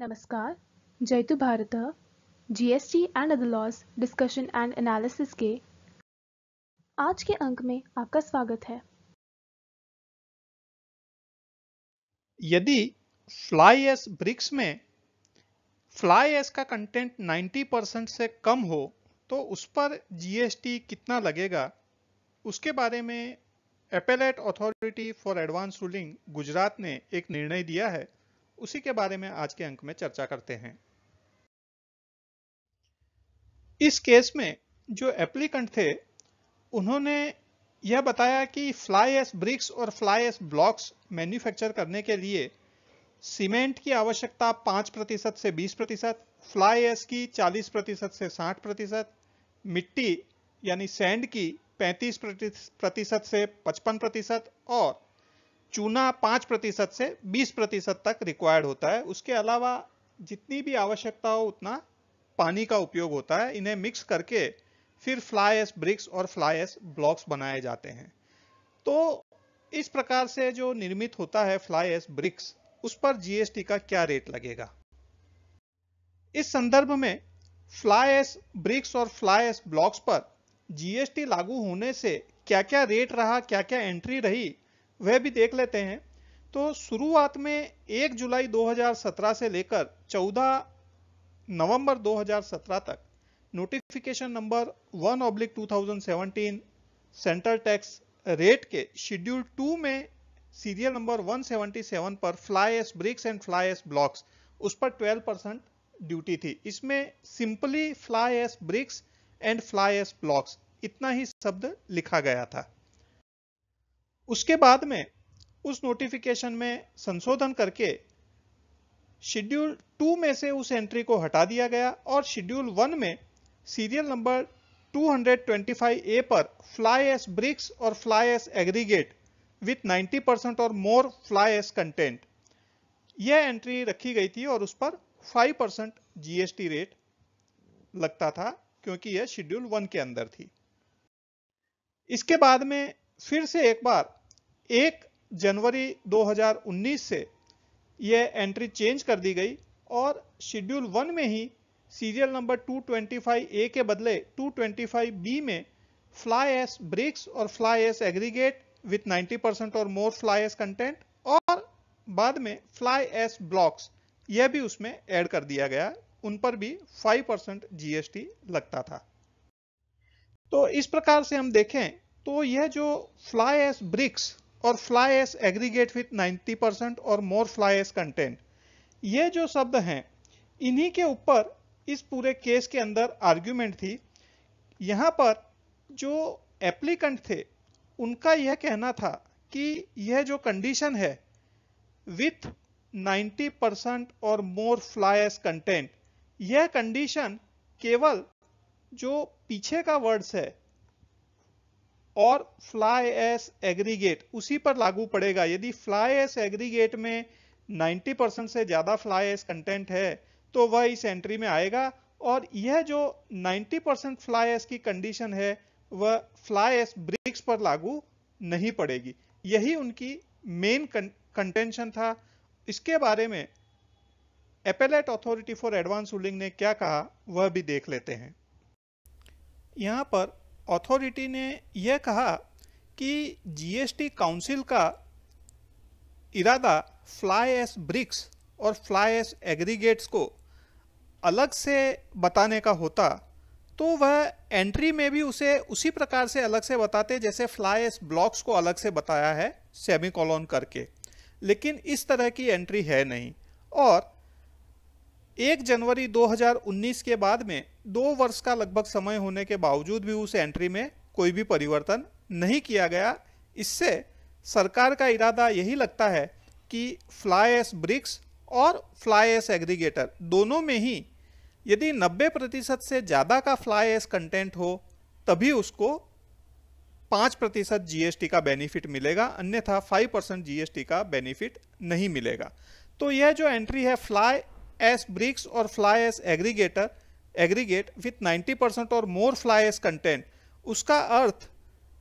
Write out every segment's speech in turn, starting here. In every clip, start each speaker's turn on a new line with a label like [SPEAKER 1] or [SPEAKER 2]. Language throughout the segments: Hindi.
[SPEAKER 1] नमस्कार जयतु Bharat GST and other laws discussion and analysis के आज के अंक में आपका स्वागत है यदि फ्लाई एस ब्रिक्स में फ्लाई एस का कंटेंट 90 परसेंट से कम हो तो उस पर जीएसटी कितना लगेगा उसके बारे में appellate authority for advance ruling Gujarat ने एक निर्णय दिया है उसी के बारे में आज के अंक में चर्चा करते हैं इस केस में जो एप्लीकेंट थे उन्होंने यह बताया कि फ्लाई एस ब्रिक्स और फ्लाई एस ब्लॉक्स मैन्युफैक्चर करने के लिए सीमेंट की आवश्यकता 5 प्रतिशत से 20 प्रतिशत फ्लाई एस की 40 प्रतिशत से 60 प्रतिशत मिट्टी यानी सैंड की 35 प्रतिशत से 55 प्रतिशत और चूना पाँच प्रतिशत से बीस प्रतिशत तक रिक्वायर्ड होता है उसके अलावा जितनी भी आवश्यकता हो उतना पानी का उपयोग होता है इन्हें मिक्स करके फिर फ्लाई एस ब्रिक्स और फ्लाई एस ब्लॉक्स बनाए जाते हैं तो इस प्रकार से जो निर्मित होता है फ्लाई एस ब्रिक्स उस पर जीएसटी का क्या रेट लगेगा इस संदर्भ में फ्लाई एस ब्रिक्स और फ्लाई एस ब्लॉक्स पर जीएसटी लागू होने से क्या क्या रेट रहा क्या क्या एंट्री रही वह भी देख लेते हैं तो शुरुआत में 1 जुलाई 2017 से लेकर 14 नवंबर 2017 तक notification number one oblique two central tax rate के शेड्यूल टू में सीरियल नंबर 177 पर fly ash bricks and fly ash blocks उस पर 12 परसेंट ड्यूटी थी इसमें simply fly ash bricks and fly ash blocks इतना ही शब्द लिखा गया था उसके बाद में उस नोटिफिकेशन में संशोधन करके शेड्यूल टू में से उस एंट्री को हटा दिया गया और शेड्यूल वन में सीरियल नंबर 225 ए पर फ्लाई एस ब्रिक्स और fly ash aggregate with 90 percent और मोर फ्लाई एस कंटेंट यह एंट्री रखी गई थी और उस पर 5 परसेंट जीएसटी रेट लगता था क्योंकि यह शेड्यूल वन के अंदर थी इसके बाद में फिर से एक बार एक जनवरी 2019 से यह एंट्री चेंज कर दी गई और शेड्यूल वन में ही सीरियल नंबर 225 ए के बदले 225 बी में फ्लाई एस ब्रिक्स और fly ash aggregate with 90 percent और मोर फ्लाई एस कंटेंट और बाद में फ्लाई एस ब्लॉक्स यह भी उसमें ऐड कर दिया गया उन पर भी 5 परसेंट जीएसटी लगता था तो इस प्रकार से हम देखें तो यह जो फ्लाई एस ब्रिक्स और fly ash aggregate with 90 percent और मोर फ्लाई एस कंटेंट ये जो शब्द हैं इन्हीं के ऊपर इस पूरे केस के अंदर आर्ग्यूमेंट थी यहाँ पर जो एप्लीकेंट थे उनका यह कहना था कि यह जो कंडीशन है विथ 90 परसेंट और मोर फ्लाई एस कंटेंट यह कंडीशन केवल जो पीछे का वर्ड्स है और फ्लाई एस एग्रीगेट उसी पर लागू पड़ेगा यदि फ्लाई एस एग्रीगेट में 90 परसेंट से ज़्यादा फ्लाई एस कंटेंट है तो वह इस एंट्री में आएगा और यह जो 90 परसेंट फ्लाई एस की कंडीशन है वह फ्लाई एस ब्रिक्स पर लागू नहीं पड़ेगी यही उनकी मेन कंटेंशन था इसके बारे में appellate authority for advance ruling ने क्या कहा वह भी देख लेते हैं यहां पर अथॉरिटी ने यह कहा कि जीएसटी काउंसिल का इरादा फ्लाई एस ब्रिक्स और फ्लाई एस एग्रीगेट्स को अलग से बताने का होता तो वह एंट्री में भी उसे उसी प्रकार से अलग से बताते जैसे फ्लाई एस ब्लॉक्स को अलग से बताया है सेमी कॉलोन करके लेकिन इस तरह की एंट्री है नहीं और एक जनवरी 2019 के बाद में दो वर्ष का लगभग समय होने के बावजूद भी उस एंट्री में कोई भी परिवर्तन नहीं किया गया इससे सरकार का इरादा यही लगता है कि फ्लाई एस ब्रिक्स और फ्लाई एस एग्रीगेटर दोनों में ही यदि 90 प्रतिशत से ज़्यादा का फ्लाई एस कंटेंट हो तभी उसको पाँच प्रतिशत जी का बेनिफिट मिलेगा अन्यथा फाइव परसेंट जी का बेनिफिट नहीं मिलेगा तो यह जो एंट्री है फ्लाई एस ब्रिक्स और fly ash aggregator aggregate with ninety percent और मोर फ्लाई एस कंटेंट उसका अर्थ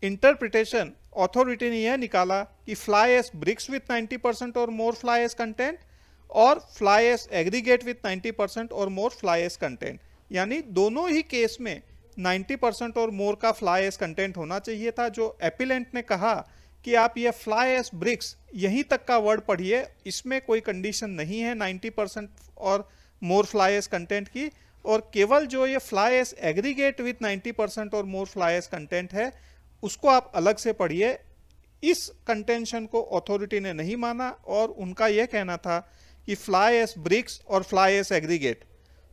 [SPEAKER 1] इंटरप्रिटेशन ऑथोरिटी ने यह निकाला कि fly ash bricks with ninety percent और मोर फ्लाई एस कंटेंट और fly ash aggregate with ninety percent और मोर फ्लाई एस कंटेंट यानी दोनों ही केस में नाइन्टी परसेंट और मोर का फ्लाई एस कंटेंट होना चाहिए था जो एपिलेंट ने कहा कि आप ये फ्लाई एस ब्रिक्स यहीं तक का वर्ड पढ़िए इसमें कोई कंडीशन नहीं है 90 परसेंट और मोर फ्लाई एस कंटेंट की और केवल जो ये fly ash aggregate with 90 percent और मोर फ्लाई एस कंटेंट है उसको आप अलग से पढ़िए इस कंटेंशन को अथॉरिटी ने नहीं माना और उनका यह कहना था कि फ्लाई एस ब्रिक्स और fly ash aggregate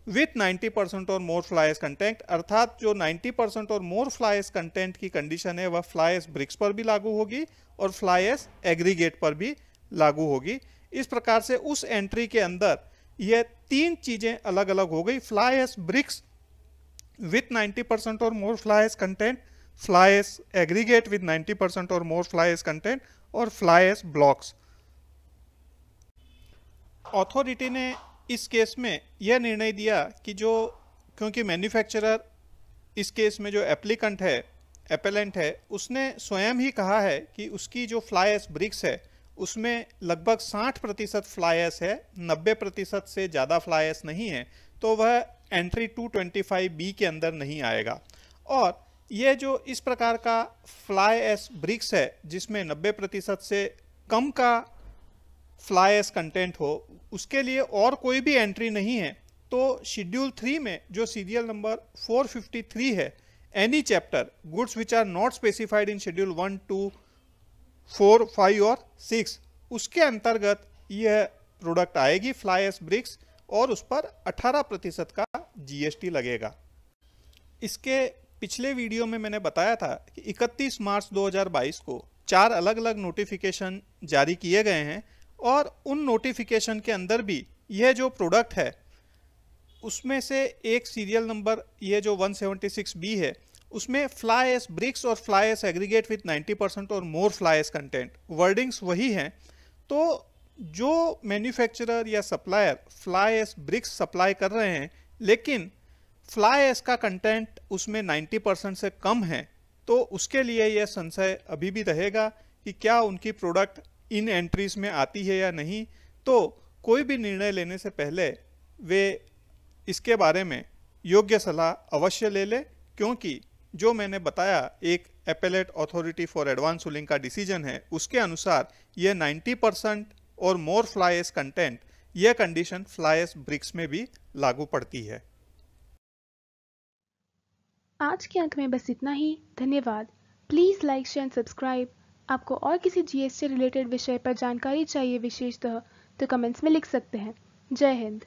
[SPEAKER 1] with 90 percent और मोर फ्लायस कंटेंट अर्थात जो 90 परसेंट और मोर फ्लाइज कंटेंट की कंडीशन है वह फ्लाइज ब्रिक्स पर भी लागू होगी और फ्लायस एग्रीगेट पर भी लागू होगी इस प्रकार से उस एंट्री के अंदर यह तीन चीज़ें अलग अलग हो गई फ्लायस ब्रिक्स विथ 90 परसेंट और more fly ash content fly ash aggregate with 90 percent और मोर फ्लाइज कंटेंट और फ्लाइज ब्लॉक्स ऑथोरिटी ने इस केस में यह निर्णय दिया कि जो क्योंकि मैन्युफैक्चरर इस केस में जो एप्लीकेंट है एपेलेंट है उसने स्वयं ही कहा है कि उसकी जो फ्लाई एस ब्रिक्स है उसमें लगभग 60 प्रतिशत फ्लाई एस है 90 प्रतिशत से ज़्यादा फ्लायर्स नहीं है तो वह एंट्री 225 बी के अंदर नहीं आएगा और ये जो इस प्रकार का फ्लाई एस ब्रिक्स है जिसमें 90 प्रतिशत से कम का फ्लाई एस कंटेंट हो उसके लिए और कोई भी एंट्री नहीं है तो शेड्यूल थ्री में जो सीरियल नंबर 453 है any chapter goods which are not specified in schedule one two four five और सिक्स उसके अंतर्गत यह प्रोडक्ट आएगी फ्लाई एस ब्रिक्स और उस पर 18 प्रतिशत का जीएसटी लगेगा इसके पिछले वीडियो में मैंने बताया था कि 31 मार्च 2022 को चार अलग अलग नोटिफिकेशन जारी किए गए हैं और उन नोटिफिकेशन के अंदर भी यह जो प्रोडक्ट है उसमें से एक सीरियल नंबर ये जो 176B बी है उसमें फ्लाएस ब्रिक्स और fly ash aggregate with 90 percent और more fly ash content wordings वही हैं तो जो मैन्युफैक्चरर या supplier fly ash bricks supply कर रहे हैं लेकिन फ्लाई एस का कंटेंट उसमें 90 परसेंट से कम है तो उसके लिए यह संशय अभी भी रहेगा कि क्या उनकी प्रोडक्ट इन एंट्रीज में आती है या नहीं तो कोई भी निर्णय लेने से पहले वे इसके बारे में योग्य सलाह अवश्य ले लें क्योंकि जो मैंने बताया एक appellate authority for advance ruling का डिसीजन है उसके अनुसार यह 90 परसेंट और मोर फ्लाइस कंटेंट यह कंडीशन फ्लाइस ब्रिक्स में भी लागू पड़ती है आज के अंक में बस इतना ही धन्यवाद प्लीज लाइक शेयर सब्सक्राइब आपको और किसी जीएसटी रिलेटेड विषय पर जानकारी चाहिए विशेषतः तो कमेंट्स में लिख सकते हैं जय हिंद